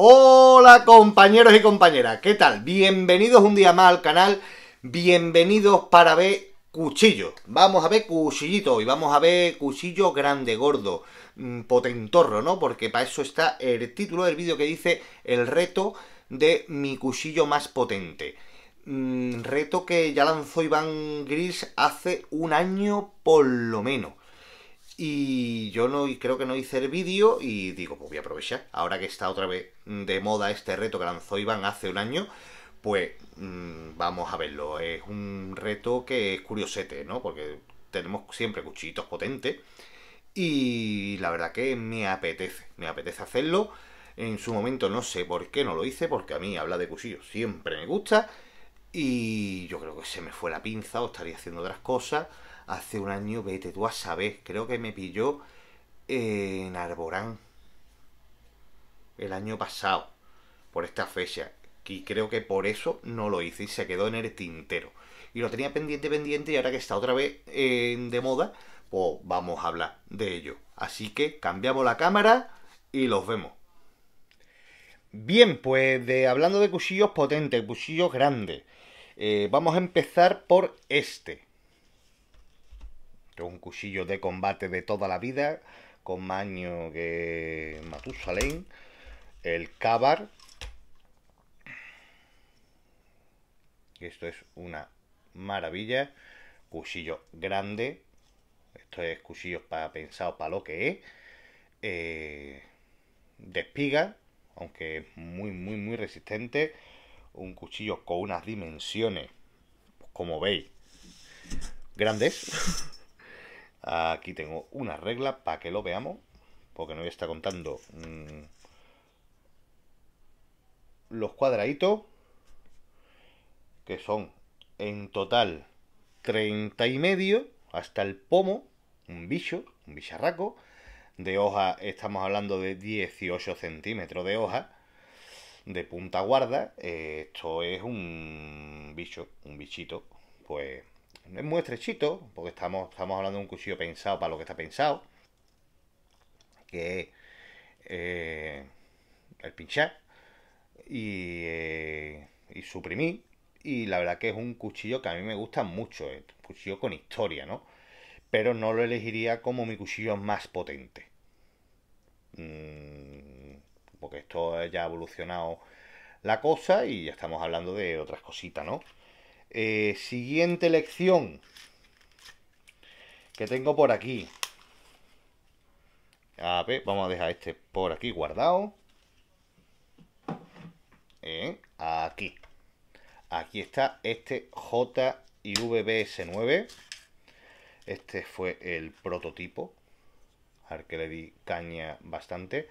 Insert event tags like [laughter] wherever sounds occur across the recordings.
Hola compañeros y compañeras, ¿qué tal? Bienvenidos un día más al canal, bienvenidos para ver cuchillo. Vamos a ver cuchillito y vamos a ver cuchillo grande, gordo, mm, potentorro, ¿no? Porque para eso está el título del vídeo que dice el reto de mi cuchillo más potente. Mm, reto que ya lanzó Iván Gris hace un año por lo menos. Y yo no creo que no hice el vídeo y digo, pues voy a aprovechar. Ahora que está otra vez de moda este reto que lanzó Iván hace un año, pues mm, vamos a verlo. Es un reto que es curiosete, ¿no? Porque tenemos siempre cuchillitos potentes. Y la verdad que me apetece, me apetece hacerlo. En su momento no sé por qué no lo hice, porque a mí hablar de cuchillos siempre me gusta. Y yo creo que se me fue la pinza o estaría haciendo otras cosas hace un año, vete tú a saber, creo que me pilló en Arborán el año pasado, por esta fecha. Y creo que por eso no lo hice y se quedó en el tintero. Y lo tenía pendiente, pendiente, y ahora que está otra vez eh, de moda, pues vamos a hablar de ello. Así que cambiamos la cámara y los vemos. Bien, pues de, hablando de cuchillos potentes, cuchillos grandes, eh, vamos a empezar por este un cuchillo de combate de toda la vida, con maño que Matusalén, el Cabar. Esto es una maravilla, cuchillo grande, esto es cuchillo para pensar para lo que es, eh, de aunque es muy, muy, muy resistente, un cuchillo con unas dimensiones, pues, como veis, grandes. [laughs] Aquí tengo una regla para que lo veamos, porque no voy a estar contando mm, los cuadraditos, que son en total 30 y medio, hasta el pomo, un bicho, un bicharraco, de hoja estamos hablando de 18 centímetros de hoja, de punta guarda, eh, esto es un bicho, un bichito, pues es muy estrechito, porque estamos, estamos hablando de un cuchillo pensado para lo que está pensado, que es eh, el pinchar y, eh, y suprimir. Y la verdad que es un cuchillo que a mí me gusta mucho, un cuchillo con historia, ¿no? Pero no lo elegiría como mi cuchillo más potente. Mm, porque esto ya ha evolucionado la cosa y ya estamos hablando de otras cositas, ¿no? Eh, siguiente lección que tengo por aquí. A ver, vamos a dejar este por aquí guardado. aquí. Aquí está este JIVBS9. Este fue el prototipo al que le di caña bastante.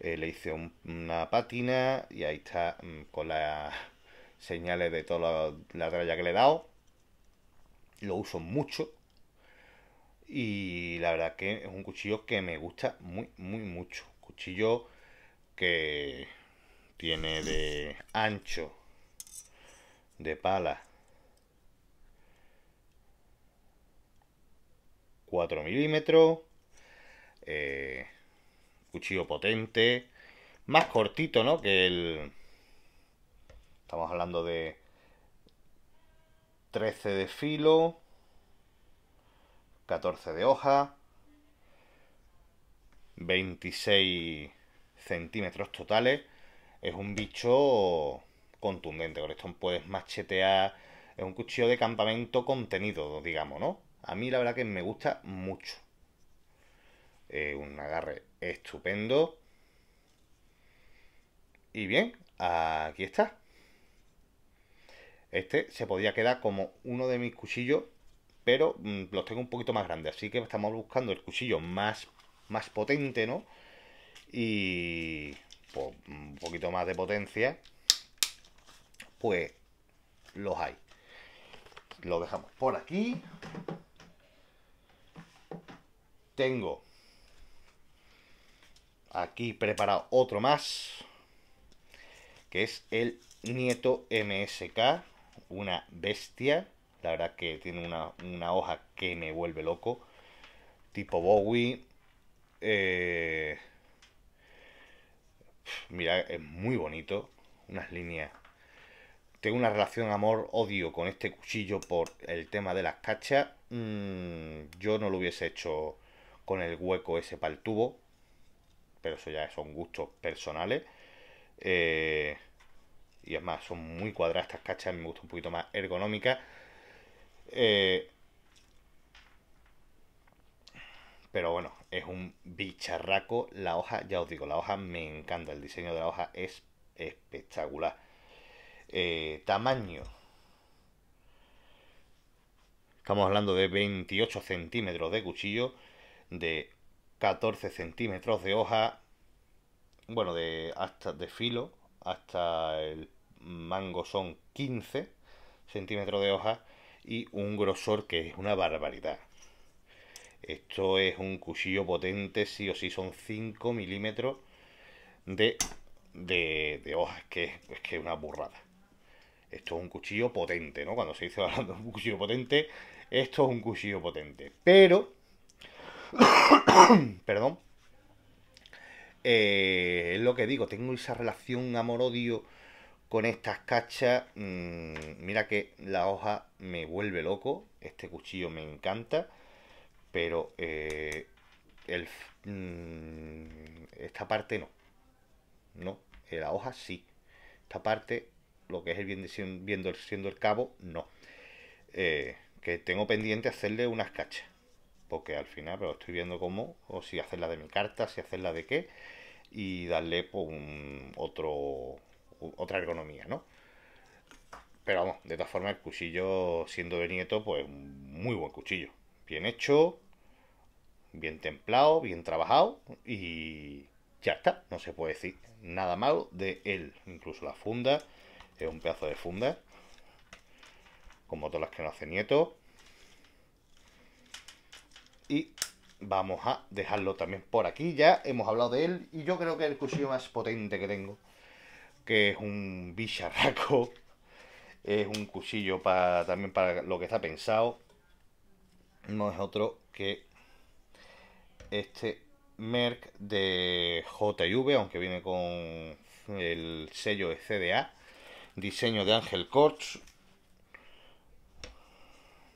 Eh, le hice una pátina y ahí está mm, con la señales de toda la, tralla que le he dado. Lo uso mucho. Y la verdad que es un cuchillo que me gusta muy, muy mucho. Cuchillo que tiene de ancho, de pala, 4 milímetros. Eh, cuchillo potente. Más cortito, ¿no? Que el, Estamos hablando de 13 de filo, 14 de hoja, 26 centímetros totales. Es un bicho contundente, con esto puedes machetear. Es un cuchillo de campamento contenido, digamos, ¿no? A mí la verdad que me gusta mucho. Eh, un agarre estupendo. Y bien, aquí está. Este se podría quedar como uno de mis cuchillos, pero mm, los tengo un poquito más grandes. Así que estamos buscando el cuchillo más, más potente, ¿no? Y pues, un poquito más de potencia, pues los hay. Lo dejamos por aquí. Tengo aquí preparado otro más, que es el Nieto MSK una bestia. La verdad que tiene una, hoja que me vuelve loco. Tipo Bowie. Eh, mira, es muy bonito. Unas líneas. Tengo una relación amor-odio con este cuchillo por el tema de las cachas. Mm, yo no lo hubiese hecho con el hueco ese para el tubo. Pero eso ya son gustos personales. Eh, y más, son muy cuadradas estas cachas, me gusta un poquito más ergonómica. Eh, pero bueno, es un bicharraco. La hoja, ya os digo, la hoja me encanta. El diseño de la hoja es espectacular. Eh, tamaño. Estamos hablando de 28 centímetros de cuchillo, de 14 centímetros de hoja, bueno, de hasta de filo, hasta el mango son 15 centímetros de hoja y un grosor que es una barbaridad. Esto es un cuchillo potente, sí o sí, son 5 milímetros de, de, de hoja, que es que una burrada. Esto es un cuchillo potente, ¿no? Cuando se dice hablando de un cuchillo potente, esto es un cuchillo potente. Pero, [coughs] perdón, eh, es lo que digo, tengo esa relación amor-odio con estas cachas. Mm, mira que la hoja me vuelve loco. Este cuchillo me encanta. Pero eh, el, mm, esta parte no. No, eh, la hoja sí. Esta parte, lo que es el siendo el cabo, no. Eh, que tengo pendiente hacerle unas cachas. Porque al final, pero estoy viendo cómo, o si hacerla de mi carta, si hacerla de qué, y darle pues, un, otro, otra ergonomía, ¿no? Pero vamos, de todas formas, el cuchillo, siendo de nieto, pues muy buen cuchillo. Bien hecho, bien templado, bien trabajado y ya está. No se puede decir nada malo de él. Incluso la funda, es un pedazo de funda, como todas las que no hace nieto. Y vamos a dejarlo también por aquí. Ya hemos hablado de él y yo creo que es el cuchillo más potente que tengo que es un bicharraco, [laughs] es un cuchillo para, también para lo que está pensado. No es otro que este Merc de JV, aunque viene con el sello de CDA. Diseño de Ángel Korts.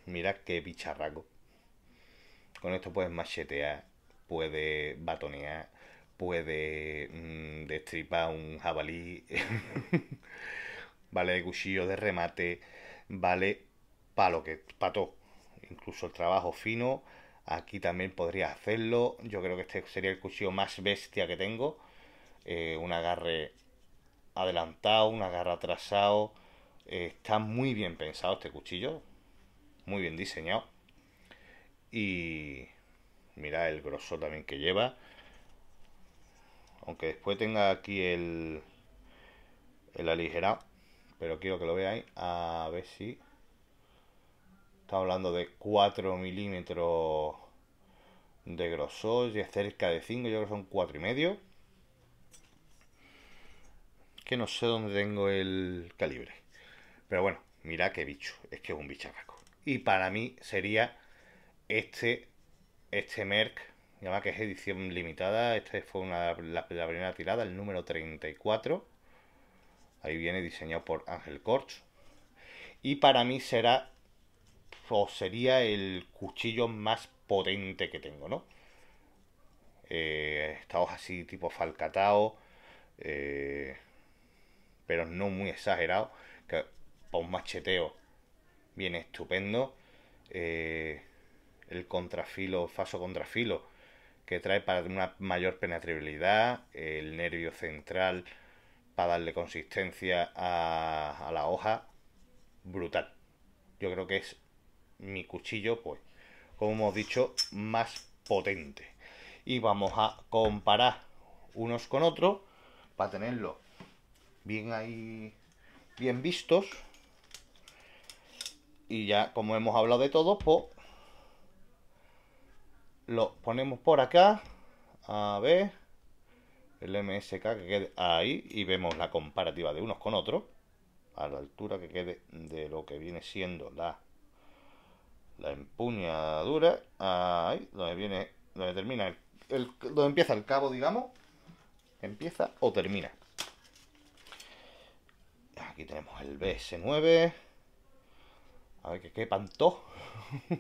Mirad qué bicharraco. Con esto puedes machetear, puedes batonear, puede mm, destripar un jabalí, [laughs] vale de cuchillo de remate, vale para lo que, para todo. Incluso el trabajo fino, aquí también podría hacerlo. Yo creo que este sería el cuchillo más bestia que tengo. Eh, un agarre adelantado, un agarre atrasado. Eh, está muy bien pensado este cuchillo, muy bien diseñado. Y mira el grosor también que lleva aunque después tenga aquí el, el aligerado, pero quiero que lo veáis, a ver si... Está hablando de 4 milímetros de grosor, y cerca de 5, yo creo que son 4,5 y medio. Que no sé dónde tengo el calibre. Pero bueno, mira qué bicho, es que es un bicharraco. Y para mí sería este, este Merc y que es edición limitada. Esta fue una, la, primera tirada, el número 34. Ahí viene diseñado por Ángel Corch. Y para mí será o sería el cuchillo más potente que tengo, ¿no? Eh, así tipo falcatao, eh, pero no muy exagerado, que para un macheteo viene estupendo. Eh, el contrafilo, falso contrafilo, que trae para una mayor penetrabilidad, el nervio central para darle consistencia a, la hoja, brutal. Yo creo que es mi cuchillo, pues, como hemos dicho, más potente. Y vamos a comparar unos con otros para tenerlo bien ahí, bien vistos. Y ya, como hemos hablado de todos, pues lo ponemos por acá. A ver. El MSK que quede ahí. Y vemos la comparativa de unos con otros. A la altura que quede de lo que viene siendo la, la empuñadura. Ahí. Donde viene. Donde termina el, donde empieza el cabo, digamos. Empieza o termina. Aquí tenemos el BS9. A ver que quepan todos. [laughs]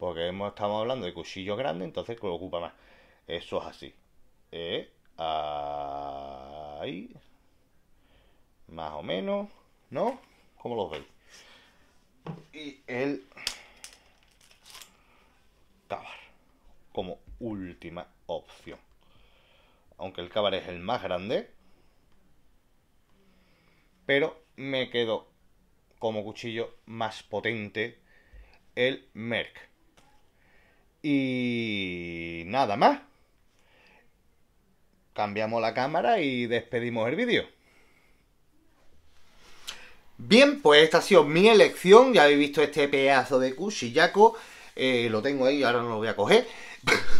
Porque estamos hablando de cuchillo grande entonces que ocupa más. Eso es así. Eh, ahí. Más o menos. ¿No? ¿Cómo lo veis? Y el cabar. Como última opción. Aunque el cabar es el más grande. Pero me quedo como cuchillo más potente el Merck. Y nada más. Cambiamos la cámara y despedimos el vídeo. Bien, pues esta ha sido mi elección. Ya habéis visto este pedazo de cuchillaco. Eh, lo tengo ahí, ahora no lo voy a coger.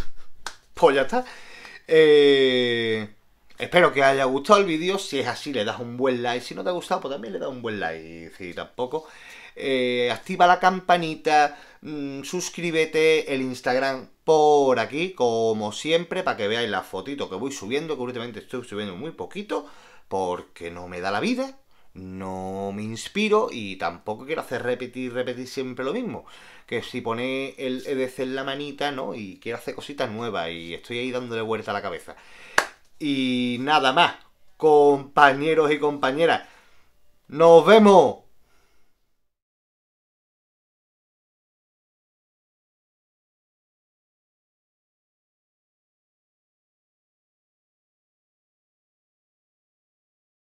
[laughs] pues ya está. Eh, Espero que haya gustado el vídeo. Si es así, le das un buen like. Si no te ha gustado, pues también le das un buen like. Si tampoco, eh, activa la campanita, mm, suscríbete, el Instagram por aquí, como siempre, para que veáis la fotito que voy subiendo, que últimamente estoy subiendo muy poquito, porque no me da la vida, no me inspiro y tampoco quiero hacer repetir, repetir siempre lo mismo. Que si pone el EDC en la manita, ¿no? Y quiero hacer cositas nuevas y estoy ahí dándole vuelta a la cabeza. Y nada más, compañeros y compañeras. Nos vemos.